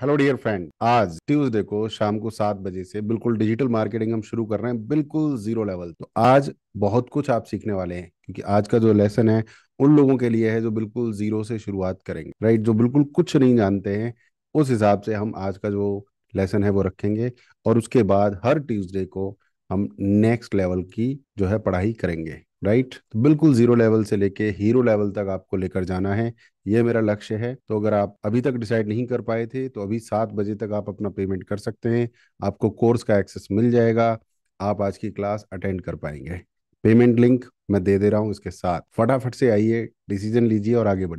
Hello dear friend आज Tuesday को शाम को सात बजे से बिल्कुल डिजिटल मार्केटिंग हम शुरू कर रहे हैं बिल्कुल जीरो लेवल तो आज बहुत कुछ आप सीखने वाले हैं क्योंकि आज का जो लेसन है उन लोगों के लिए है जो बिल्कुल जीरो से शुरुआत करेंगे राइट जो बिल्कुल कुछ नहीं जानते हैं उस हिसाब से हम आज का जो लेसन है वो रखेंगे और उसके बाद हर ट्यूजडे को हम नेक्स्ट लेवल की जो है पढ़ाई करेंगे राइट right? तो बिल्कुल जीरो लेवल से लेके हीरो लेवल तक आपको लेकर जाना है ये मेरा लक्ष्य है तो अगर आप अभी तक डिसाइड नहीं कर पाए थे तो अभी सात बजे तक आप अपना पेमेंट कर सकते हैं आपको कोर्स का एक्सेस मिल जाएगा आप आज की क्लास अटेंड कर पाएंगे पेमेंट लिंक मैं दे दे रहा हूँ इसके साथ फटाफट से आइए डिसीजन लीजिए और आगे बढ़िए